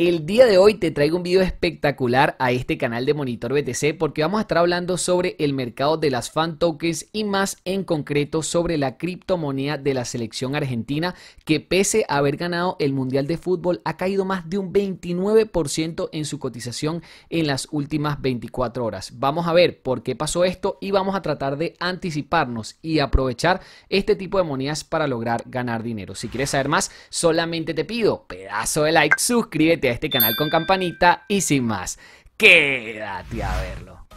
El día de hoy te traigo un video espectacular a este canal de Monitor BTC porque vamos a estar hablando sobre el mercado de las fan tokens y más en concreto sobre la criptomoneda de la selección argentina que pese a haber ganado el Mundial de Fútbol ha caído más de un 29% en su cotización en las últimas 24 horas. Vamos a ver por qué pasó esto y vamos a tratar de anticiparnos y aprovechar este tipo de monedas para lograr ganar dinero. Si quieres saber más, solamente te pido pedazo de like, suscríbete este canal con campanita y sin más, quédate a verlo.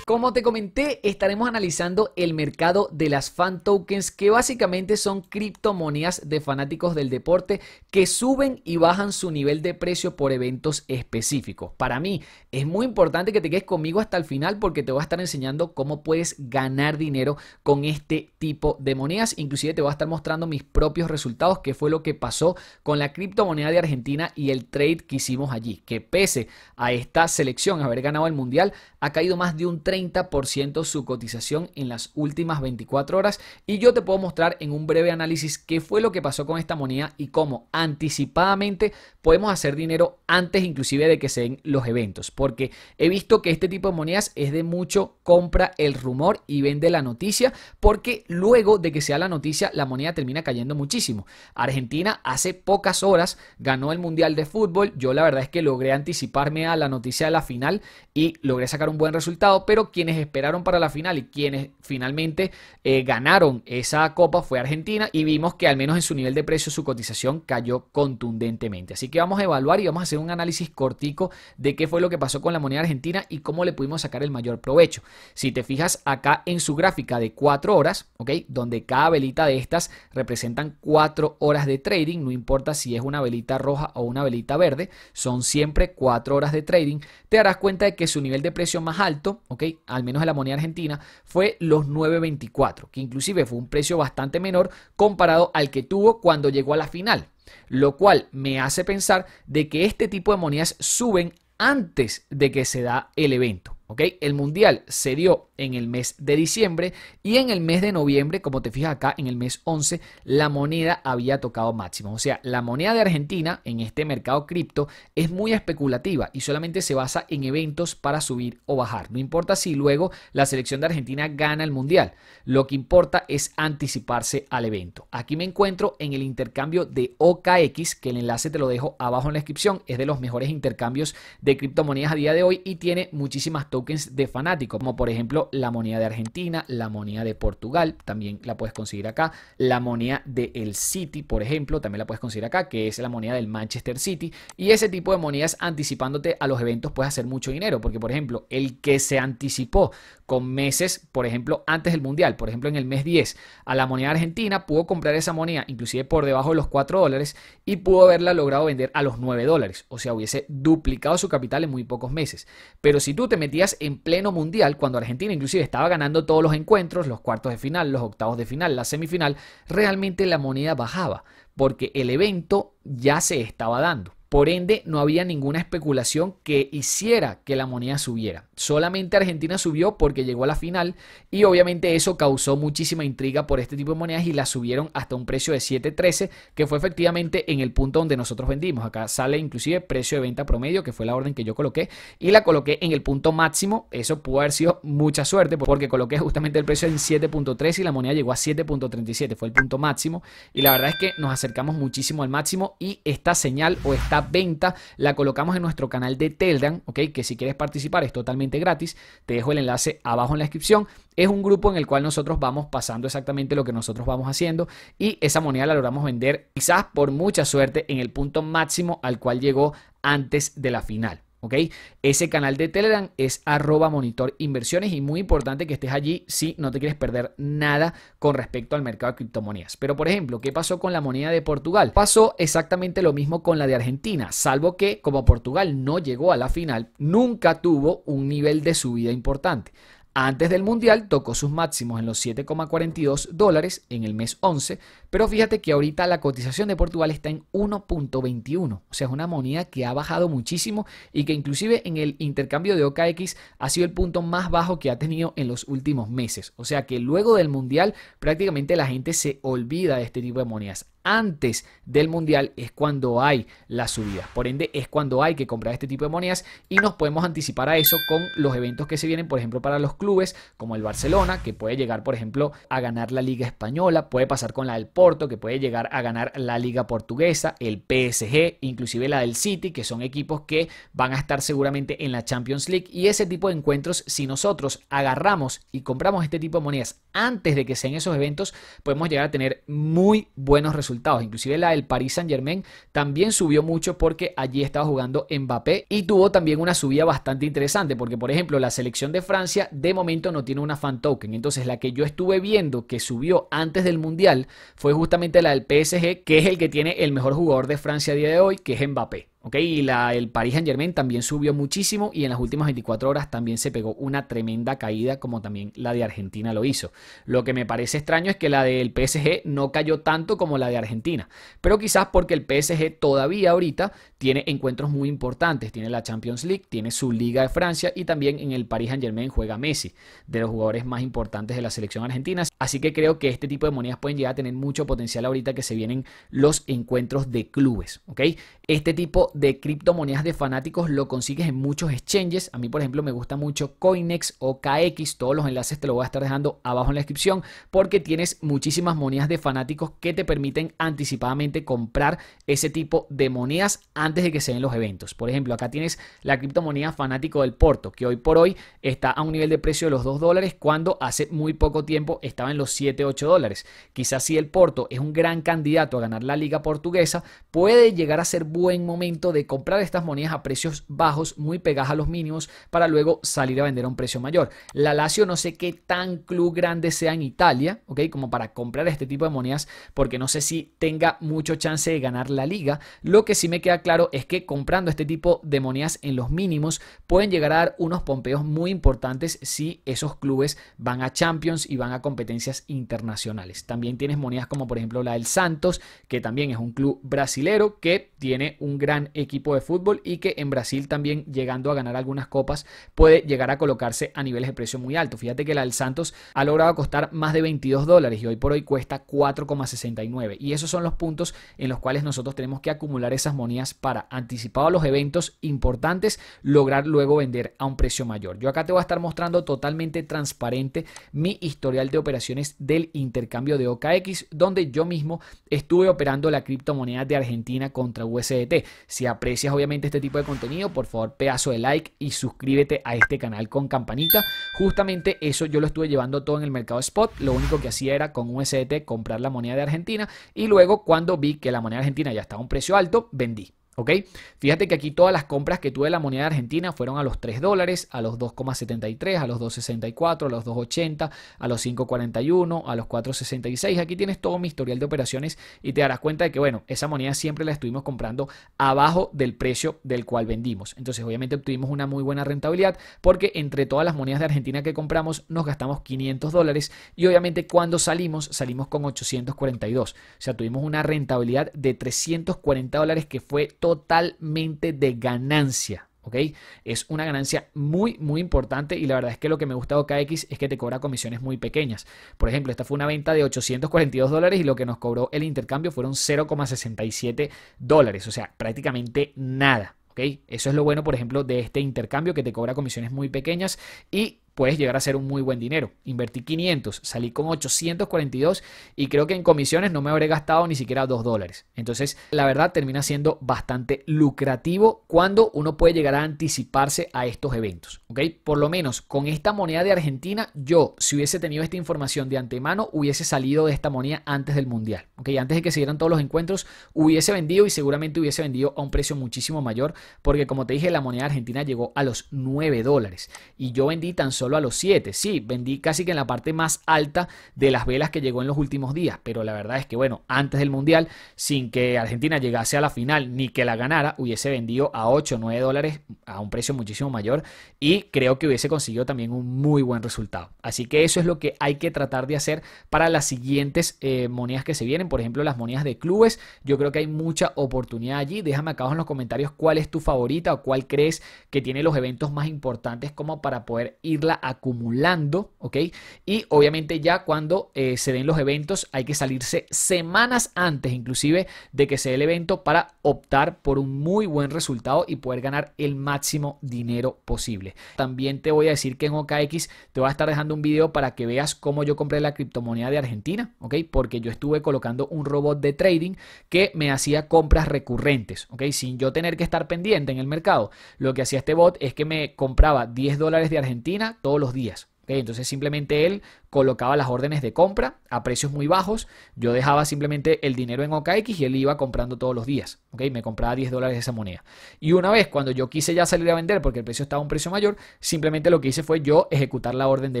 Como te comenté, estaremos analizando el mercado de las fan tokens, que básicamente son criptomonedas de fanáticos del deporte que suben y bajan su nivel de precio por eventos específicos. Para mí es muy importante que te quedes conmigo hasta el final porque te voy a estar enseñando cómo puedes ganar dinero con este tipo de monedas. Inclusive te voy a estar mostrando mis propios resultados, que fue lo que pasó con la criptomoneda de Argentina y el trade que hicimos allí, que pese a esta selección haber ganado el Mundial, ha caído más de un 30 30% su cotización en las últimas 24 horas y yo te puedo mostrar en un breve análisis qué fue lo que pasó con esta moneda y cómo anticipadamente podemos hacer dinero antes inclusive de que se den los eventos, porque he visto que este tipo de monedas es de mucho compra el rumor y vende la noticia, porque luego de que sea la noticia la moneda termina cayendo muchísimo. Argentina hace pocas horas ganó el Mundial de Fútbol, yo la verdad es que logré anticiparme a la noticia de la final y logré sacar un buen resultado, pero quienes esperaron para la final y quienes finalmente eh, ganaron esa copa fue Argentina y vimos que al menos en su nivel de precio su cotización cayó contundentemente. Así que vamos a evaluar y vamos a hacer un análisis cortico de qué fue lo que pasó con la moneda argentina y cómo le pudimos sacar el mayor provecho. Si te fijas acá en su gráfica de 4 horas, ¿ok? Donde cada velita de estas representan 4 horas de trading, no importa si es una velita roja o una velita verde, son siempre 4 horas de trading, te darás cuenta de que su nivel de precio más alto, ¿ok? al menos de la moneda argentina, fue los 9.24, que inclusive fue un precio bastante menor comparado al que tuvo cuando llegó a la final, lo cual me hace pensar de que este tipo de monedas suben antes de que se da el evento. ¿ok? El mundial se dio en el mes de diciembre y en el mes de noviembre, como te fijas acá, en el mes 11, la moneda había tocado máximo. O sea, la moneda de Argentina en este mercado cripto es muy especulativa y solamente se basa en eventos para subir o bajar. No importa si luego la selección de Argentina gana el mundial. Lo que importa es anticiparse al evento. Aquí me encuentro en el intercambio de OKX, que el enlace te lo dejo abajo en la descripción. Es de los mejores intercambios de criptomonedas a día de hoy y tiene muchísimas tokens de fanático, como por ejemplo la moneda de Argentina, la moneda de Portugal, también la puedes conseguir acá, la moneda de el City, por ejemplo, también la puedes conseguir acá, que es la moneda del Manchester City. Y ese tipo de monedas anticipándote a los eventos puedes hacer mucho dinero, porque por ejemplo, el que se anticipó con meses, por ejemplo, antes del Mundial, por ejemplo, en el mes 10, a la moneda argentina, pudo comprar esa moneda inclusive por debajo de los 4 dólares y pudo haberla logrado vender a los 9 dólares, o sea, hubiese duplicado su capital en muy pocos meses. Pero si tú te metías en pleno Mundial, cuando Argentina inclusive estaba ganando todos los encuentros, los cuartos de final, los octavos de final, la semifinal, realmente la moneda bajaba porque el evento ya se estaba dando. Por ende, no había ninguna especulación que hiciera que la moneda subiera. Solamente Argentina subió porque llegó a la final y obviamente eso causó muchísima intriga por este tipo de monedas y la subieron hasta un precio de 7.13, que fue efectivamente en el punto donde nosotros vendimos. Acá sale inclusive precio de venta promedio, que fue la orden que yo coloqué, y la coloqué en el punto máximo. Eso pudo haber sido mucha suerte porque coloqué justamente el precio en 7.3 y la moneda llegó a 7.37, fue el punto máximo. Y la verdad es que nos acercamos muchísimo al máximo y esta señal o esta venta la colocamos en nuestro canal de Teldan, ¿ok? Que si quieres participar es totalmente gratis. Te dejo el enlace abajo en la descripción. Es un grupo en el cual nosotros vamos pasando exactamente lo que nosotros vamos haciendo y esa moneda la logramos vender quizás por mucha suerte en el punto máximo al cual llegó antes de la final. ¿ok? Ese canal de Telegram es arroba monitor inversiones y muy importante que estés allí si no te quieres perder nada con respecto al mercado de criptomonedas. Pero por ejemplo, ¿qué pasó con la moneda de Portugal? Pasó exactamente lo mismo con la de Argentina, salvo que como Portugal no llegó a la final, nunca tuvo un nivel de subida importante. Antes del Mundial tocó sus máximos en los 7,42 dólares en el mes 11, pero fíjate que ahorita la cotización de Portugal está en 1.21, o sea, es una moneda que ha bajado muchísimo y que inclusive en el intercambio de OKX ha sido el punto más bajo que ha tenido en los últimos meses, o sea que luego del Mundial prácticamente la gente se olvida de este tipo de monedas antes del mundial es cuando hay las subidas. Por ende, es cuando hay que comprar este tipo de monedas y nos podemos anticipar a eso con los eventos que se vienen, por ejemplo, para los clubes como el Barcelona, que puede llegar, por ejemplo, a ganar la Liga Española, puede pasar con la del Porto, que puede llegar a ganar la Liga Portuguesa, el PSG, inclusive la del City, que son equipos que van a estar seguramente en la Champions League. Y ese tipo de encuentros, si nosotros agarramos y compramos este tipo de monedas antes de que sean esos eventos, podemos llegar a tener muy buenos resultados Inclusive la del Paris Saint Germain también subió mucho porque allí estaba jugando Mbappé y tuvo también una subida bastante interesante porque por ejemplo la selección de Francia de momento no tiene una fan token. Entonces la que yo estuve viendo que subió antes del Mundial fue justamente la del PSG que es el que tiene el mejor jugador de Francia a día de hoy que es Mbappé. Y la, el Paris Saint Germain también subió muchísimo y en las últimas 24 horas también se pegó una tremenda caída como también la de Argentina lo hizo. Lo que me parece extraño es que la del PSG no cayó tanto como la de Argentina, pero quizás porque el PSG todavía ahorita tiene encuentros muy importantes, tiene la Champions League, tiene su Liga de Francia y también en el Paris Saint Germain juega Messi, de los jugadores más importantes de la selección argentina. Así que creo que este tipo de monedas pueden llegar a tener mucho potencial ahorita que se vienen los encuentros de clubes. ¿ok? Este tipo de criptomonedas de fanáticos lo consigues en muchos exchanges. A mí, por ejemplo, me gusta mucho Coinex o KX. Todos los enlaces te los voy a estar dejando abajo en la descripción porque tienes muchísimas monedas de fanáticos que te permiten anticipadamente comprar ese tipo de monedas antes de que se den los eventos. Por ejemplo, acá tienes la criptomoneda fanático del Porto, que hoy por hoy está a un nivel de precio de los 2 dólares cuando hace muy poco tiempo estaba en los 7-8 dólares. Quizás si el Porto es un gran candidato a ganar la liga portuguesa, puede llegar a ser buen momento de comprar estas monedas a precios bajos, muy pegadas a los mínimos, para luego salir a vender a un precio mayor. La Lazio no sé qué tan club grande sea en Italia, ¿ok? Como para comprar este tipo de monedas, porque no sé si tenga mucho chance de ganar la liga. Lo que sí me queda claro es que comprando este tipo de monedas en los mínimos pueden llegar a dar unos pompeos muy importantes si esos clubes van a Champions y van a competencia internacionales. También tienes monedas como por ejemplo la del Santos, que también es un club brasilero que tiene un gran equipo de fútbol y que en Brasil también llegando a ganar algunas copas puede llegar a colocarse a niveles de precio muy alto Fíjate que la del Santos ha logrado costar más de 22 dólares y hoy por hoy cuesta 4,69. Y esos son los puntos en los cuales nosotros tenemos que acumular esas monedas para anticipado a los eventos importantes, lograr luego vender a un precio mayor. Yo acá te voy a estar mostrando totalmente transparente mi historial de operaciones del intercambio de OKX, donde yo mismo estuve operando la criptomoneda de Argentina contra USDT. Si aprecias obviamente este tipo de contenido, por favor, pedazo de like y suscríbete a este canal con campanita. Justamente eso yo lo estuve llevando todo en el mercado spot. Lo único que hacía era con USDT comprar la moneda de Argentina y luego cuando vi que la moneda argentina ya estaba a un precio alto, vendí. ¿Ok? Fíjate que aquí todas las compras que tuve de la moneda argentina fueron a los 3 dólares, a los 2,73, a los 2,64, a los 2,80, a los 5,41, a los 4,66. Aquí tienes todo mi historial de operaciones y te darás cuenta de que, bueno, esa moneda siempre la estuvimos comprando abajo del precio del cual vendimos. Entonces, obviamente obtuvimos una muy buena rentabilidad porque entre todas las monedas de Argentina que compramos nos gastamos 500 dólares y obviamente cuando salimos salimos con 842. O sea, tuvimos una rentabilidad de 340 dólares que fue totalmente de ganancia. ¿ok? Es una ganancia muy, muy importante y la verdad es que lo que me gusta de OKX es que te cobra comisiones muy pequeñas. Por ejemplo, esta fue una venta de 842 dólares y lo que nos cobró el intercambio fueron 0,67 dólares, o sea, prácticamente nada. ¿ok? Eso es lo bueno, por ejemplo, de este intercambio que te cobra comisiones muy pequeñas y puedes llegar a ser un muy buen dinero. Invertí 500, salí con 842 y creo que en comisiones no me habré gastado ni siquiera 2 dólares. Entonces, la verdad termina siendo bastante lucrativo cuando uno puede llegar a anticiparse a estos eventos. ¿ok? Por lo menos con esta moneda de Argentina, yo si hubiese tenido esta información de antemano, hubiese salido de esta moneda antes del Mundial. ¿ok? Antes de que se dieran todos los encuentros, hubiese vendido y seguramente hubiese vendido a un precio muchísimo mayor porque como te dije, la moneda argentina llegó a los 9 dólares y yo vendí tan solo solo a los 7. Sí, vendí casi que en la parte más alta de las velas que llegó en los últimos días, pero la verdad es que, bueno, antes del Mundial, sin que Argentina llegase a la final ni que la ganara, hubiese vendido a 8 o 9 dólares a un precio muchísimo mayor y creo que hubiese conseguido también un muy buen resultado. Así que eso es lo que hay que tratar de hacer para las siguientes eh, monedas que se vienen, por ejemplo, las monedas de clubes. Yo creo que hay mucha oportunidad allí. Déjame acá abajo en los comentarios cuál es tu favorita o cuál crees que tiene los eventos más importantes como para poder irla acumulando, ¿ok? Y obviamente ya cuando eh, se den los eventos hay que salirse semanas antes inclusive de que se dé el evento para optar por un muy buen resultado y poder ganar el máximo dinero posible. También te voy a decir que en OKX te voy a estar dejando un video para que veas cómo yo compré la criptomoneda de Argentina, ¿ok? Porque yo estuve colocando un robot de trading que me hacía compras recurrentes, ¿ok? Sin yo tener que estar pendiente en el mercado. Lo que hacía este bot es que me compraba 10 dólares de Argentina todos los días. Entonces simplemente él colocaba las órdenes de compra a precios muy bajos. Yo dejaba simplemente el dinero en OKX y él iba comprando todos los días. ¿ok? Me compraba 10 dólares esa moneda. Y una vez cuando yo quise ya salir a vender porque el precio estaba a un precio mayor, simplemente lo que hice fue yo ejecutar la orden de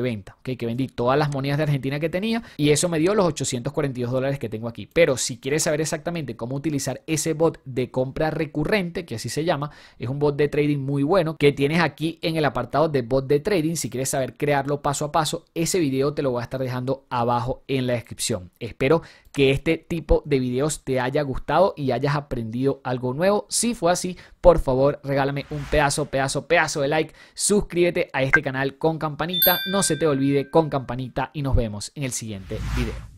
venta. Que vendí todas las monedas de Argentina que tenía y eso me dio los 842 dólares que tengo aquí. Pero si quieres saber exactamente cómo utilizar ese bot de compra recurrente, que así se llama, es un bot de trading muy bueno que tienes aquí en el apartado de bot de trading. Si quieres saber crearlo paso a paso, ese video te lo voy a estar dejando abajo en la descripción. Espero que este tipo de videos te haya gustado y hayas aprendido algo nuevo. Si fue así, por favor, regálame un pedazo, pedazo, pedazo de like. Suscríbete a este canal con campanita. No se te olvide con campanita y nos vemos en el siguiente video.